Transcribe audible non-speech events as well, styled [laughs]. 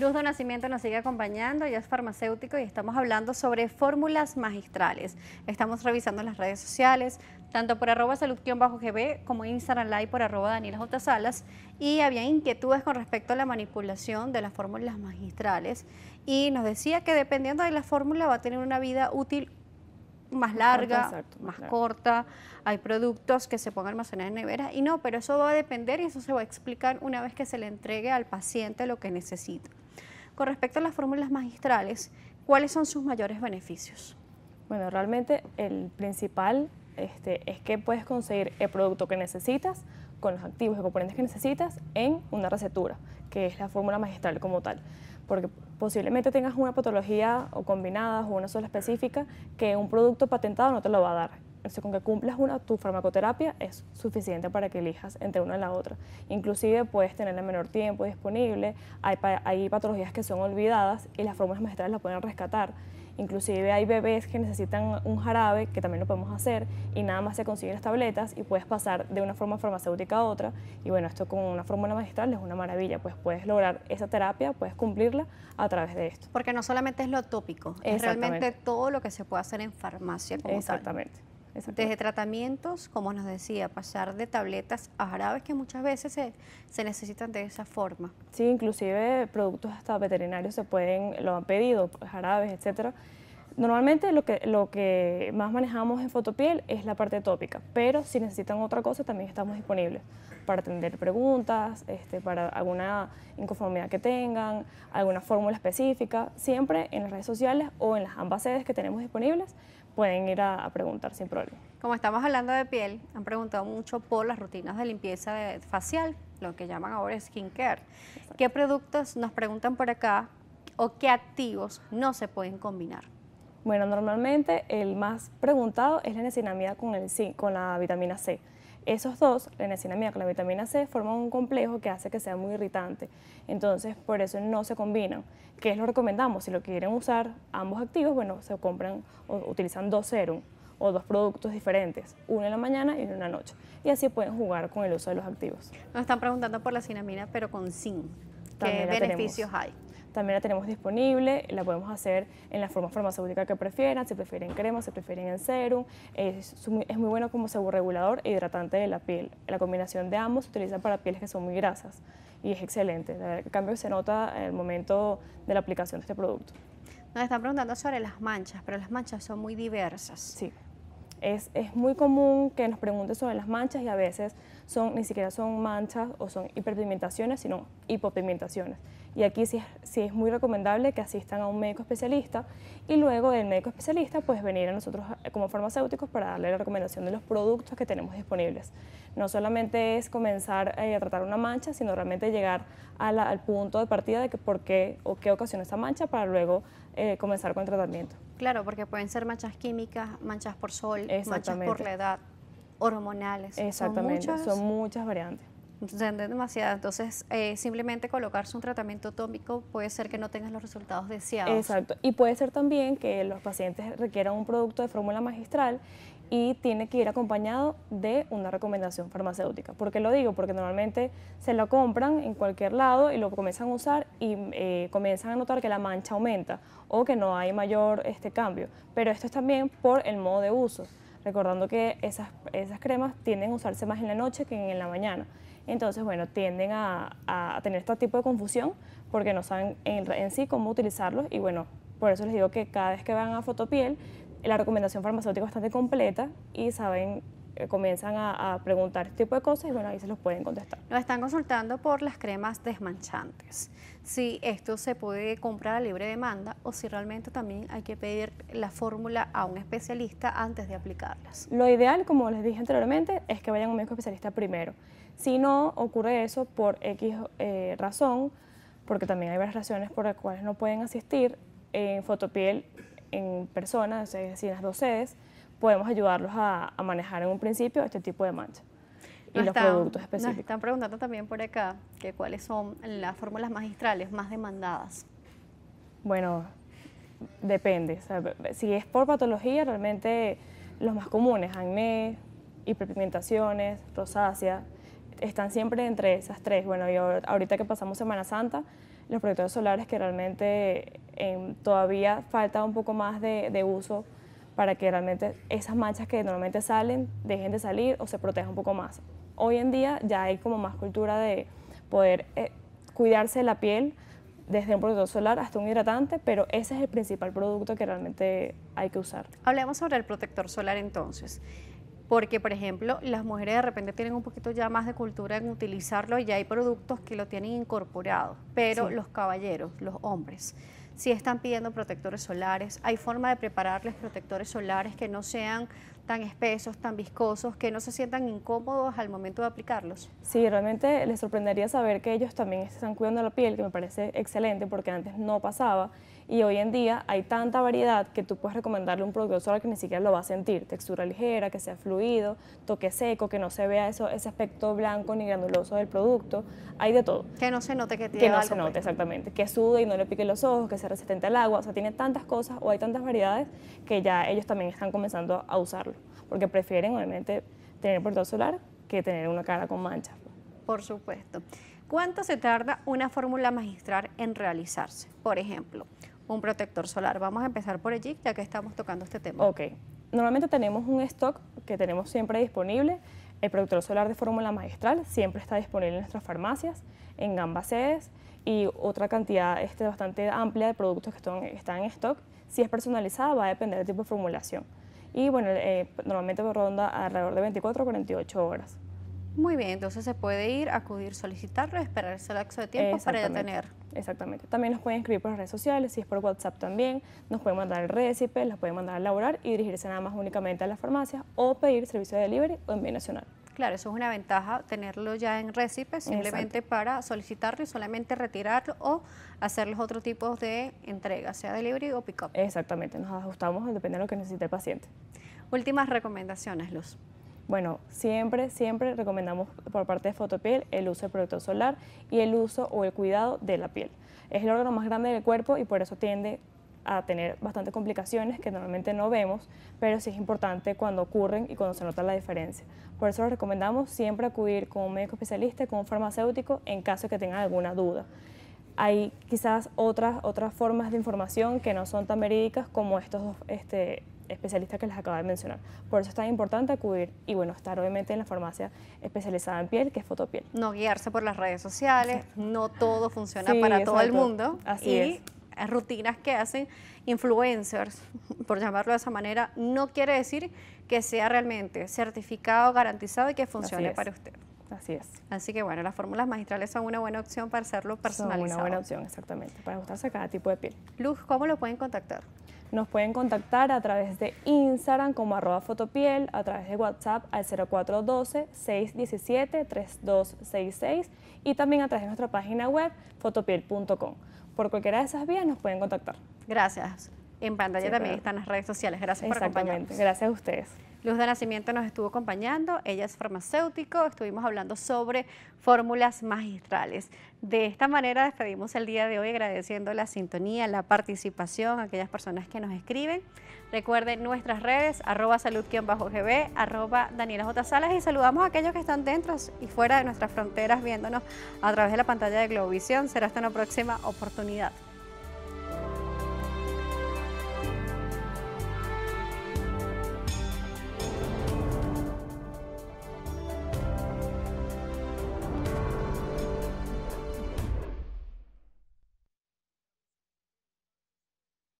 Luz de Nacimiento nos sigue acompañando, ya es farmacéutico y estamos hablando sobre fórmulas magistrales. Estamos revisando las redes sociales, tanto por arroba bajo gb como Instagram Live por arroba Daniela J. Salas, y había inquietudes con respecto a la manipulación de las fórmulas magistrales. Y nos decía que dependiendo de la fórmula va a tener una vida útil más larga, más corta, hay productos que se pueden almacenar en nevera y no, pero eso va a depender y eso se va a explicar una vez que se le entregue al paciente lo que necesita. Con respecto a las fórmulas magistrales, ¿cuáles son sus mayores beneficios? Bueno, realmente el principal este, es que puedes conseguir el producto que necesitas con los activos y componentes que necesitas en una recetura, que es la fórmula magistral como tal. Porque posiblemente tengas una patología o combinadas o una sola específica que un producto patentado no te lo va a dar o con que cumplas una, tu farmacoterapia es suficiente para que elijas entre una y la otra. Inclusive puedes tener el menor tiempo disponible, hay, patologías que son olvidadas y las fórmulas magistrales las pueden rescatar. Inclusive hay bebés que necesitan un jarabe, que también lo podemos hacer, y nada más se consiguen las tabletas y puedes pasar de una forma farmacéutica a otra. Y bueno, esto con una fórmula magistral es una maravilla, pues puedes lograr esa terapia, puedes cumplirla a través de esto. Porque no solamente es lo tópico, es realmente todo lo que se puede hacer en farmacia Exactamente. Desde tratamientos, como nos decía, pasar de tabletas a jarabes que muchas veces se, se, necesitan de esa forma. Sí, inclusive productos hasta veterinarios se pueden, lo han pedido, pues, jarabes, etcétera, Normalmente lo que, más manejamos en fotopiel es la parte tópica, pero si necesitan otra cosa también estamos disponibles para atender preguntas, este, para alguna inconformidad que tengan, alguna fórmula específica, siempre en las redes sociales o en las ambas sedes que tenemos disponibles pueden ir a, preguntar sin problema. Como estamos hablando de piel, han preguntado mucho por las rutinas de limpieza facial, lo que llaman ahora skincare. ¿Qué productos nos preguntan por acá o qué activos no se pueden combinar? Bueno, normalmente el más preguntado es la enesinamida con, el, con la vitamina C. Esos dos, la enesinamida con la vitamina C, forman un complejo que hace que sea muy irritante. Entonces, por eso no se combinan. ¿Qué es lo recomendamos? Si lo quieren usar ambos activos, bueno, se compran o utilizan dos serums o dos productos diferentes, uno en la mañana y uno en la noche. Y así pueden jugar con el uso de los activos. Nos están preguntando por la cinamida, pero con sin. ¿Qué beneficios hay? también la tenemos disponible, la podemos hacer en la forma farmacéutica que prefieran, si prefieren crema, si prefieren en serum, es, muy bueno como regulador e hidratante de la piel. La combinación de ambos se utiliza para pieles que son muy grasas y es excelente, el cambio se nota en el momento de la aplicación de este producto. Nos están preguntando sobre las manchas, pero las manchas son muy diversas. Sí, es, es muy común que nos pregunten sobre las manchas y a veces son, ni siquiera son manchas o son hiperpigmentaciones, sino hipopigmentaciones. Y aquí sí, sí, es muy recomendable que asistan a un médico especialista y luego del médico especialista pues venir a nosotros eh, como farmacéuticos para darle la recomendación de los productos que tenemos disponibles. No solamente es comenzar eh, a tratar una mancha, sino realmente llegar al punto de partida de que por qué o qué ocasiona esa mancha para luego eh, comenzar con el tratamiento. Claro, porque pueden ser manchas químicas, manchas por sol, manchas por la edad hormonales. Exactamente, son muchas, son muchas variantes. Demasiado. Entonces, eh, simplemente colocarse un tratamiento tópico puede ser que no tengas los resultados deseados. Exacto. Y puede ser también que los pacientes requieran un producto de fórmula magistral y tiene que ir acompañado de una recomendación farmacéutica. ¿Por qué lo digo? Porque normalmente se lo compran en cualquier lado y lo comienzan a usar y eh, comienzan a notar que la mancha aumenta o que no hay mayor este cambio. Pero esto es también por el modo de uso recordando que esas, esas cremas tienden a usarse más en la noche que en la mañana. Entonces, bueno, tienden a, tener este tipo de confusión porque no saben en, en sí cómo utilizarlos y bueno, por eso les digo que cada vez que van a fotopiel, la recomendación farmacéutica es bastante completa y saben eh, comienzan a, preguntar este tipo de cosas y bueno, ahí se los pueden contestar. Nos están consultando por las cremas desmanchantes, si esto se puede comprar a libre demanda o si realmente también hay que pedir la fórmula a un especialista antes de aplicarlas. Lo ideal, como les dije anteriormente, es que vayan a un médico especialista primero. Si no ocurre eso por X eh, razón, porque también hay varias razones por las cuales no pueden asistir en eh, fotopiel en persona, es decir, en las dos sedes, podemos ayudarlos a, manejar en un principio este tipo de mancha y los productos específicos. Nos están preguntando también por acá que cuáles son las fórmulas magistrales más demandadas. Bueno, depende. si es por patología, realmente los más comunes, acné, hiperpigmentaciones, rosácea, están siempre entre esas tres. Bueno, y ahorita que pasamos Semana Santa, los protectores solares que realmente em, todavía falta un poco más de, de uso para que realmente esas manchas que normalmente salen dejen de salir o se proteja un poco más. Hoy en día ya hay como más cultura de poder eh, cuidarse la piel desde un protector solar hasta un hidratante, pero ese es el principal producto que realmente hay que usar. Hablemos sobre el protector solar entonces, porque por ejemplo las mujeres de repente tienen un poquito ya más de cultura en utilizarlo y ya hay productos que lo tienen incorporado, pero los caballeros, los hombres, si están pidiendo protectores solares, hay forma de prepararles protectores solares que no sean tan espesos, tan viscosos, que no se sientan incómodos al momento de aplicarlos? Sí, realmente les sorprendería saber que ellos también están cuidando la piel, que me parece excelente porque antes no pasaba y hoy en día hay tanta variedad que tú puedes recomendarle un producto solar que ni siquiera lo va a sentir, textura ligera, que sea fluido, toque seco, que no se vea eso, ese aspecto blanco ni granuloso del producto, hay de todo. Que no se note que tiene Que no se note, pues. exactamente, que sude y no le pique los ojos, que sea resistente al agua, o sea, tiene tantas cosas o hay tantas variedades que ya ellos también están comenzando a usarlo porque prefieren obviamente tener protector solar que tener una cara con manchas. Por supuesto. ¿Cuánto se tarda una fórmula magistral en realizarse? Por ejemplo, un protector solar. Vamos a empezar por allí, ya que estamos tocando este tema. Ok. Normalmente tenemos un stock que tenemos siempre disponible. El protector solar de fórmula magistral siempre está disponible en nuestras farmacias, en ambas sedes y otra cantidad este, bastante amplia de productos que están, están en stock. Si es personalizada, va a depender del tipo de formulación y bueno, eh, normalmente ronda alrededor de 24 o 48 horas. Muy bien, entonces se puede ir, acudir, solicitarlo, esperar el lapso de tiempo para ya tener. Exactamente. También nos pueden escribir por las redes sociales, si es por WhatsApp también, nos pueden mandar el récipe, las pueden mandar a elaborar y dirigirse nada más únicamente a las farmacias o pedir servicio de delivery o envío nacional claro, eso es una ventaja tenerlo ya en récipe, simplemente para solicitarlo y solamente retirarlo o hacer los otros tipos de entrega, sea delivery o pick-up. Exactamente, nos ajustamos depende de lo que necesite el paciente. Últimas recomendaciones, Luz. Bueno, siempre, siempre recomendamos por parte de Fotopiel el uso del protector solar y el uso o el cuidado de la piel. Es el órgano más grande del cuerpo y por eso tiende a tener bastantes complicaciones que normalmente no vemos, pero sí es importante cuando ocurren y cuando se nota la diferencia. Por eso les recomendamos siempre acudir con un médico especialista, con un farmacéutico, en caso de que tengan alguna duda. Hay quizás otras, otras formas de información que no son tan verídicas como estos dos este, especialistas que les acabo de mencionar. Por eso es tan importante acudir y bueno, estar obviamente en la farmacia especializada en piel, que es fotopiel. No guiarse por las redes sociales, no todo funciona para todo el mundo. Así rutinas que hacen influencers, [laughs] por llamarlo de esa manera, no quiere decir que sea realmente certificado, garantizado y que funcione para usted. Así es. Así que bueno, las fórmulas magistrales son una buena opción para hacerlo personalizado. Son una buena opción, exactamente, para ajustarse a cada tipo de piel. Luz, ¿cómo lo pueden contactar? Nos pueden contactar a través de Instagram como arroba fotopiel, a través de WhatsApp al 0412-617-3266 y también a través de nuestra página web fotopiel.com. Por cualquiera de esas vías nos pueden contactar. Gracias. En pantalla también están las redes sociales. Gracias por acompañarnos. Gracias a ustedes. Luz de Nacimiento nos estuvo acompañando, ella es farmacéutico, estuvimos hablando sobre fórmulas magistrales. De esta manera despedimos el día de hoy agradeciendo la sintonía, la participación, a aquellas personas que nos escriben. Recuerden nuestras redes, arroba salud arroba Daniela J. Salas y saludamos a aquellos que están dentro y fuera de nuestras fronteras viéndonos a través de la pantalla de Globovisión. Será hasta una próxima oportunidad.